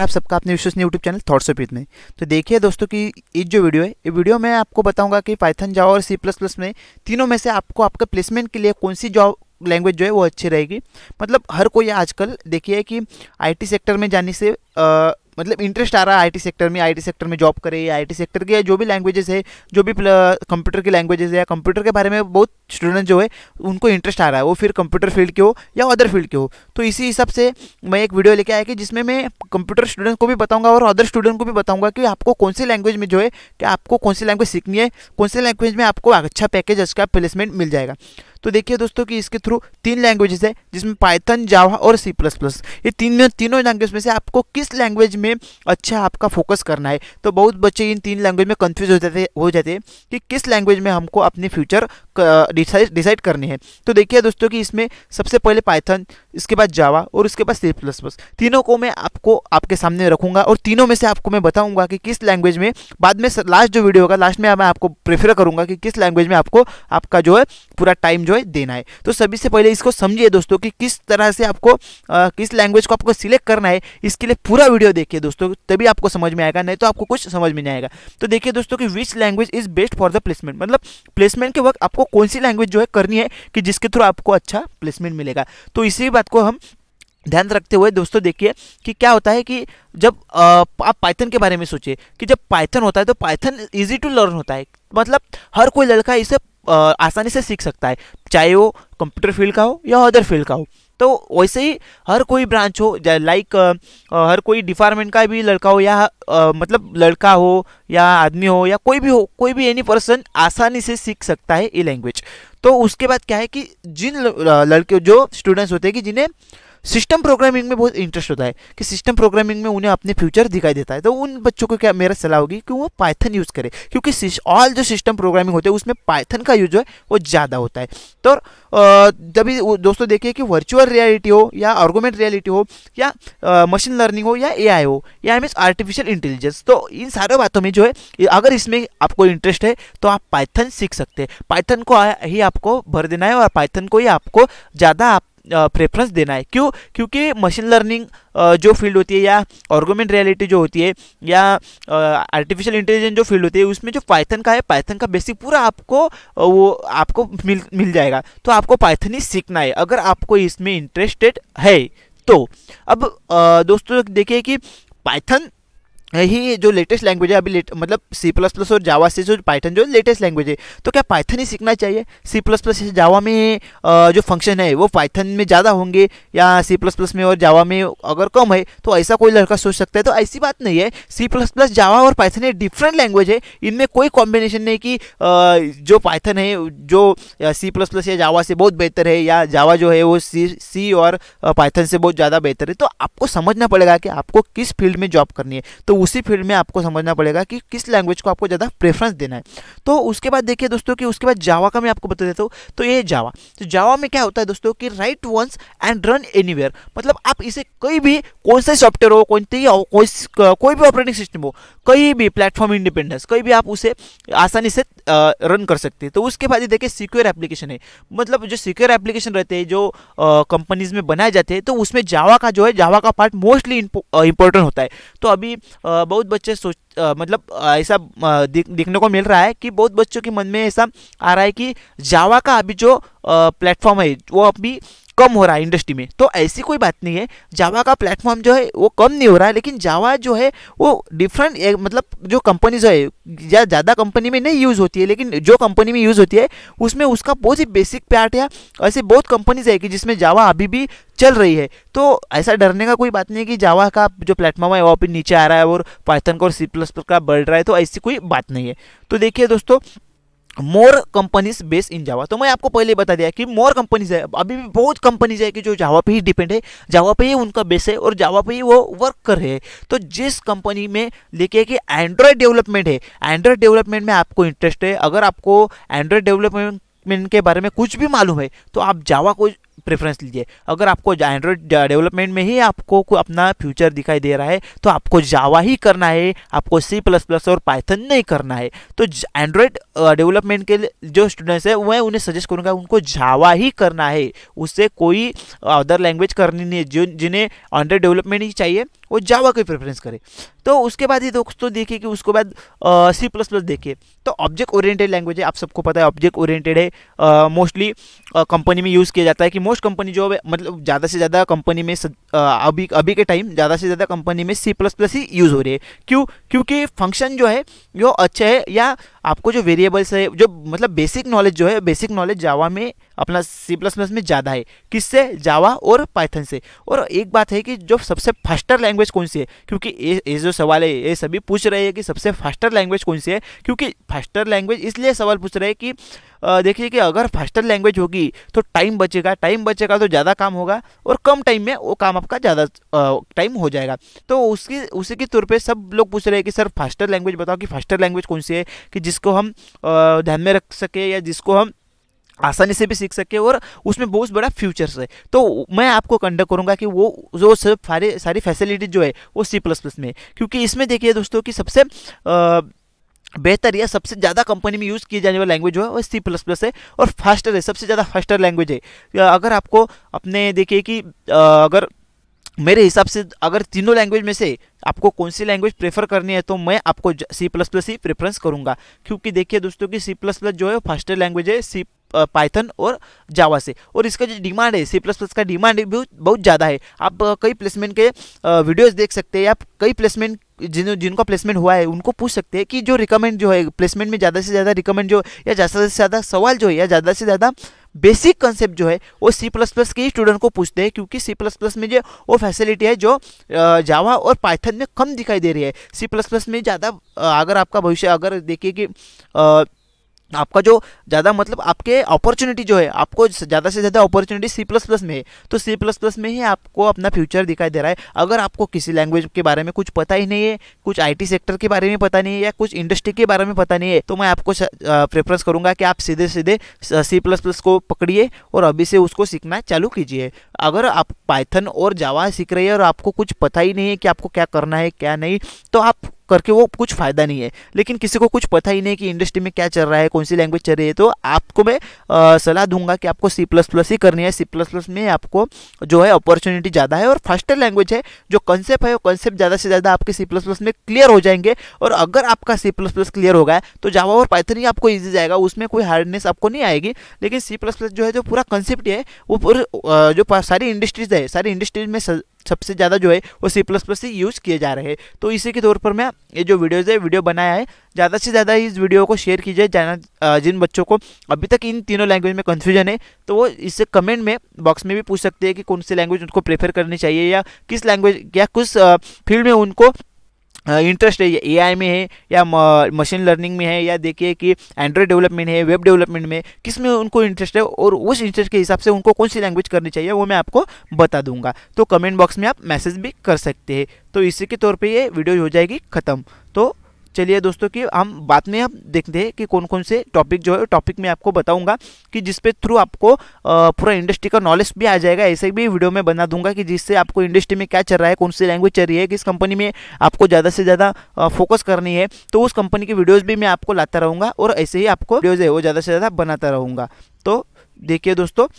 आप सबका अपने विश्वास यूट्यूब चैनल थॉट्स ऑफ में तो देखिए दोस्तों कि ये जो वीडियो है ये वीडियो में आपको बताऊंगा कि पाइथन जाओ और सी प्लस प्लस में तीनों में से आपको आपके प्लेसमेंट के लिए कौन सी जॉब लैंग्वेज जो है वो अच्छी रहेगी मतलब हर कोई आजकल देखिए कि आईटी सेक्टर में जाने से आ, मतलब इंटरेस्ट आ रहा है आईटी सेक्टर में आईटी सेक्टर में जॉब करे या आई सेक्टर के जो भी लैंग्वेजेस है जो भी कंप्यूटर की लैंग्वेजेस है या कंप्यूटर के बारे में बहुत स्टूडेंट जो है उनको इंटरेस्ट आ रहा है वो फिर कंप्यूटर फील्ड के हो या अदर फील्ड के हो तो इसी हिसाब से मैं एक वीडियो लेके आया कि जिसमें मैं कंप्यूटर स्टूडेंट को भी बताऊंगा और अदर स्टूडेंट को भी बताऊंगा कि आपको कौन सी लैंग्वेज में जो है कि आपको कौन सी लैंग्वेज सीखनी है कौन सी लैंग्वेज में आपको अच्छा पैकेज अच्छा प्लेसमेंट मिल जाएगा तो देखिए दोस्तों कि इसके थ्रू तीन लैंग्वेजेस है जिसमें पाइथन जावा और सी प्लस प्लस ये तीनों तीनों लैंग्वेज में से आपको किस लैंग्वेज में अच्छा आपका फोकस करना है तो बहुत बच्चे इन तीन लैंग्वेज में कन्फ्यूज हो जाते हो जाते हैं कि किस लैंग्वेज में हमको अपने फ्यूचर डिसाइड करनी है तो देखिए दोस्तों कि इसमें सबसे पहले पाइथन इसके बाद जावा और उसके बाद सी प्लस प्लस तीनों को मैं आपको आपके सामने रखूंगा और तीनों में से आपको मैं बताऊंगा कि किस लैंग्वेज में बाद में लास्ट जो वीडियो होगा लास्ट में मैं आपको प्रेफर करूंगा कि किस लैंग्वेज में आपको आपका जो है पूरा टाइम जो है देना है तो सभी से पहले इसको समझिए दोस्तों कि किस तरह से आपको आ, किस लैंग्वेज को आपको सिलेक्ट करना है इसके लिए पूरा वीडियो देखिए दोस्तों तभी आपको समझ में आएगा नहीं तो आपको कुछ समझ में नहीं आएगा तो देखिए दोस्तों कि which language is best for the placement मतलब प्लेसमेंट के वक्त आपको कौन सी लैंग्वेज जो है करनी है कि जिसके थ्रू आपको अच्छा प्लेसमेंट मिलेगा तो इसी बात को हम ध्यान रखते हुए दोस्तों देखिए कि क्या होता है कि जब आप पाइथन के बारे में सोचिए कि जब पाइथन होता है तो पाइथन इजी टू लर्न होता है मतलब हर कोई लड़का इसे आसानी से सीख सकता है चाहे वो कंप्यूटर फील्ड का हो या अदर फील्ड का हो तो वैसे ही हर कोई ब्रांच हो लाइक हर कोई डिपार्टमेंट का भी लड़का हो या आ, मतलब लड़का हो या आदमी हो या कोई भी हो कोई भी एनी पर्सन आसानी से सीख सकता है ये लैंग्वेज तो उसके बाद क्या है कि जिन लड़के जो स्टूडेंट्स होते हैं कि जिन्हें सिस्टम प्रोग्रामिंग में बहुत इंटरेस्ट होता है कि सिस्टम प्रोग्रामिंग में उन्हें अपने फ्यूचर दिखाई देता है तो उन बच्चों को क्या मेरा सलाह होगी कि वो पाइथन यूज़ करें क्योंकि ऑल जो सिस्टम प्रोग्रामिंग होते हैं उसमें पाइथन का यूज है वो ज़्यादा होता है तो भी दोस्तों देखिए कि वर्चुअल रियलिटी हो या आर्गोमेंट रियलिटी हो या मशीन लर्निंग हो या ए हो या मीन आर्टिफिशियल इंटेलिजेंस तो इन सारे बातों में जो है अगर इसमें आपको इंटरेस्ट है तो आप पाइथन सीख सकते हैं पाइथन को ही आपको भर देना है और पाइथन को ही आपको ज़्यादा आप प्रेफरेंस देना है क्यों क्योंकि मशीन लर्निंग जो फील्ड होती है या ऑर्गोमेंट रियलिटी जो होती है या आर्टिफिशियल इंटेलिजेंस जो फील्ड होती है उसमें जो पाइथन का है पाइथन का बेसिक पूरा आपको वो आपको मिल मिल जाएगा तो आपको पाइथन ही सीखना है अगर आपको इसमें इंटरेस्टेड है तो अब दोस्तों देखिए कि पाइथन यही जो लेटेस्ट लैंग्वेज है अभी मतलब सी प्लस प्लस और जावा से जो पाइथन जो लेटेस्ट लैंग्वेज है तो क्या पाइथन ही सीखना चाहिए सी प्लस प्लस जावा में जो फंक्शन है वो पाइथन में ज़्यादा होंगे या सी प्लस प्लस में और जावा में अगर कम है तो ऐसा कोई लड़का सोच सकता है तो ऐसी बात नहीं है सी प्लस प्लस जावा और पाइथन ये डिफरेंट लैंग्वेज है इनमें कोई कॉम्बिनेशन नहीं कि जो पाइथन है जो सी प्लस प्लस या जावा से बहुत बेहतर है या जावा जो है वो सी सी और पाइथन से बहुत ज़्यादा बेहतर है तो आपको समझना पड़ेगा कि आपको किस फील्ड में जॉब करनी है तो उसी फील्ड में आपको समझना पड़ेगा कि किस लैंग्वेज को आपको ज़्यादा प्रेफरेंस देना है तो उसके बाद देखिए दोस्तों कि उसके बाद जावा का मैं आपको बता देता हूँ तो ये जावा तो जावा में क्या होता है दोस्तों कि write once and run any मतलब आप इसे कोई भी कौन सा सॉफ्टवेयर हो कौन सी कोई भी ऑपरेटिंग सिस्टम हो कहीं भी प्लेटफॉर्म इंडिपेंडेंस कहीं भी आप उसे आसानी से रन कर सकते हैं तो उसके बाद ही देखिए सिक्योर एप्लीकेशन है मतलब जो सिक्योर एप्लीकेशन रहते हैं जो कंपनीज में बनाए जाते हैं तो उसमें जावा का जो है जावा का पार्ट मोस्टली इंपॉर्टेंट होता है तो अभी बहुत बच्चे सोच मतलब ऐसा देखने को मिल रहा है कि बहुत बच्चों के मन में ऐसा आ रहा है कि जावा का अभी जो प्लेटफॉर्म है वो अभी कम हो रहा है इंडस्ट्री में तो ऐसी कोई बात नहीं है जावा का प्लेटफॉर्म जो है वो कम नहीं हो रहा है लेकिन जावा जो है वो डिफरेंट मतलब जो कंपनीज है या ज़्यादा कंपनी में नहीं यूज़ होती है लेकिन जो कंपनी में यूज़ होती है उसमें उसका बहुत ही बेसिक पार्ट है ऐसे बहुत कंपनीज है कि जिसमें जावा अभी भी चल रही है तो ऐसा डरने का कोई बात नहीं है कि जावा का जो प्लेटफॉर्म है वो भी नीचे आ रहा है और पाइथन का और सी प्लस प्लस का बढ़ रहा है तो ऐसी कोई बात नहीं है तो देखिए दोस्तों मोर कंपनीज बेस इन जावा तो मैं आपको पहले बता दिया कि मोर कंपनीज है अभी भी बहुत कंपनीज है कि जो जावा पे ही डिपेंड है जावा पे ही उनका बेस है और जावा पे ही वो वर्क कर रहे हैं तो जिस कंपनी में देखिए कि एंड्रॉयड डेवलपमेंट है एंड्रॉयड डेवलपमेंट में आपको इंटरेस्ट है अगर आपको एंड्रॉयड डेवलपमेंट के बारे में कुछ भी मालूम है तो आप जावा को प्रेफरेंस लीजिए अगर आपको एंड्रॉयड डेवलपमेंट में ही आपको अपना फ्यूचर दिखाई दे रहा है तो आपको जावा ही करना है आपको सी प्लस प्लस और पाइथन नहीं करना है तो एंड्रॉयड डेवलपमेंट के जो स्टूडेंट्स हैं वह उन्हें सजेस्ट करूँगा उनको जावा ही करना है उससे कोई अदर लैंग्वेज करनी नहीं है जो जिन्हें एंड्रॉयड डेवलपमेंट ही चाहिए वो जावा को प्रेफरेंस करे तो उसके बाद ही दोस्तों तो देखिए कि उसके बाद सी प्लस प्लस देखिए तो ऑब्जेक्ट ओरिएंटेड लैंग्वेज है आप सबको पता है ऑब्जेक्ट ओरिएंटेड है मोस्टली कंपनी में यूज़ किया जाता है कि मोस्ट कंपनी जो है मतलब ज़्यादा से ज़्यादा कंपनी में uh, अभी अभी के टाइम ज़्यादा से ज़्यादा कंपनी में सी प्लस प्लस ही यूज़ हो रही है क्यों क्योंकि फंक्शन जो है वो अच्छा है या आपको जो वेरिएबल्स है जो मतलब बेसिक नॉलेज जो है बेसिक नॉलेज जावा में अपना सी प्लस प्लस में ज़्यादा है किससे जावा और पाइथन से और एक बात है कि जो सबसे फास्टर लैंग्वेज लैंग्वेज कौन सी है क्योंकि ये जो सवाल है ये सभी पूछ रहे हैं कि सबसे फास्टर लैंग्वेज कौन सी है क्योंकि फास्टर लैंग्वेज इसलिए सवाल पूछ रहे हैं कि देखिए कि अगर फास्टर लैंग्वेज होगी तो टाइम बचेगा टाइम बचेगा तो ज़्यादा काम होगा और कम टाइम में वो काम आपका ज़्यादा टाइम हो जाएगा तो उसकी उसी के तौर पर सब लोग पूछ रहे हैं कि सर फास्टर लैंग्वेज बताओ कि फास्टर लैंग्वेज कौन सी है कि जिसको हम ध्यान में रख सके या जिसको हम आसानी से भी सीख सके और उसमें बहुत बड़ा फ्यूचर्स है तो मैं आपको कंडक्ट करूंगा कि वो जो सब सारे सारी फैसिलिटीज जो है वो सी प्लस प्लस में क्योंकि इसमें देखिए दोस्तों कि सबसे बेहतर या सबसे ज़्यादा कंपनी में यूज़ की जाने वाली लैंग्वेज जो है वह सी प्लस प्लस है और फास्टर है सबसे ज़्यादा फास्टर लैंग्वेज है अगर आपको अपने देखिए कि अगर मेरे हिसाब से अगर तीनों लैंग्वेज में से आपको कौन सी लैंग्वेज प्रेफर करनी है तो मैं आपको सी प्लस प्लस ही प्रेफरेंस करूंगा क्योंकि देखिए दोस्तों कि सी प्लस प्लस जो है फास्टर लैंग्वेज है सी पाइथन और जावा से और इसका जो डिमांड है सी प्लस प्लस का डिमांड भी बहुत ज़्यादा है आप कई प्लेसमेंट के वीडियोस देख सकते हैं आप कई प्लेसमेंट जिन जिनका प्लेसमेंट हुआ है उनको पूछ सकते हैं कि जो रिकमेंड जो है प्लेसमेंट में ज़्यादा से ज़्यादा रिकमेंड जो या ज़्यादा से ज़्यादा सवाल जो है या ज़्यादा से ज़्यादा बेसिक कंसेप्ट जो है वो सी प्लस प्लस के स्टूडेंट को पूछते हैं क्योंकि सी प्लस प्लस में जो वो फैसिलिटी है जो जावा और पाइथन में कम दिखाई दे रही है सी प्लस प्लस में ज़्यादा अगर आपका भविष्य अगर देखिए कि आ, आपका जो ज़्यादा मतलब आपके अपॉर्चुनिटी जो है आपको ज़्यादा से ज़्यादा अपॉर्चुनिटी सी प्लस प्लस में है तो सी प्लस प्लस में ही आपको अपना फ्यूचर दिखाई दे रहा है अगर आपको किसी लैंग्वेज के बारे में कुछ पता ही नहीं है कुछ आईटी सेक्टर के बारे में पता नहीं है या कुछ इंडस्ट्री के बारे में पता नहीं है तो मैं आपको प्रेफरेंस करूँगा कि आप सीधे सीधे सी प्लस प्लस को पकड़िए और अभी से उसको सीखना चालू कीजिए अगर आप पाइथन और जावा सीख रहे हैं और आपको कुछ पता ही नहीं है कि आपको क्या करना है क्या नहीं तो आप करके वो कुछ फ़ायदा नहीं है लेकिन किसी को कुछ पता ही नहीं कि इंडस्ट्री में क्या चल रहा है कौन सी लैंग्वेज चल रही है तो आपको मैं सलाह दूंगा कि आपको सी प्लस प्लस ही करनी है सी प्लस प्लस में आपको जो है अपॉर्चुनिटी ज़्यादा है और फास्टर लैंग्वेज है जो कंसेप्ट है वो कंसेप्ट ज़्यादा से ज़्यादा आपके सी प्लस प्लस में क्लियर हो जाएंगे और अगर आपका सी प्लस प्लस क्लियर होगा तो जावा और पाइथन ही आपको ईजी जाएगा उसमें कोई हार्डनेस आपको नहीं आएगी लेकिन सी प्लस प्लस जो है जो पूरा कंसेप्ट है वो पूरे जो सारी इंडस्ट्रीज है सारी इंडस्ट्रीज में सबसे ज़्यादा जो है वो सी प्लस प्लस से यूज़ किए जा रहे हैं तो इसी के तौर पर मैं ये जो वीडियोज़ है वीडियो बनाया है ज़्यादा से ज़्यादा इस वीडियो को शेयर कीजिए जाना जिन बच्चों को अभी तक इन तीनों लैंग्वेज में कन्फ्यूजन है तो वो इससे कमेंट में बॉक्स में भी पूछ सकते हैं कि कौन सी लैंग्वेज उनको प्रेफर करनी चाहिए या किस लैंग्वेज या किस फील्ड में उनको इंटरेस्ट है ए आई में है या मशीन लर्निंग में है या देखिए कि एंड्रॉयड डेवलपमेंट है वेब डेवलपमेंट में किस में उनको इंटरेस्ट है और उस इंटरेस्ट के हिसाब से उनको कौन सी लैंग्वेज करनी चाहिए वो मैं आपको बता दूंगा तो कमेंट बॉक्स में आप मैसेज भी कर सकते हैं तो इसी के तौर पर ये वीडियो हो जाएगी ख़त्म तो चलिए दोस्तों कि हम बाद में अब देखते हैं कि कौन कौन से टॉपिक जो है टॉपिक में आपको बताऊंगा कि जिसपे थ्रू आपको पूरा इंडस्ट्री का नॉलेज भी आ जाएगा ऐसे भी वीडियो में बना दूंगा कि जिससे आपको इंडस्ट्री में क्या चल रहा है कौन सी लैंग्वेज चल रही है किस कंपनी में आपको ज़्यादा से ज़्यादा फोकस करनी है तो उस कंपनी की वीडियोज़ भी मैं आपको लाता रहूँगा और ऐसे ही आपको वीडियोज़ है वो ज़्यादा से ज़्यादा बनाता रहूँगा तो देखिए दोस्तों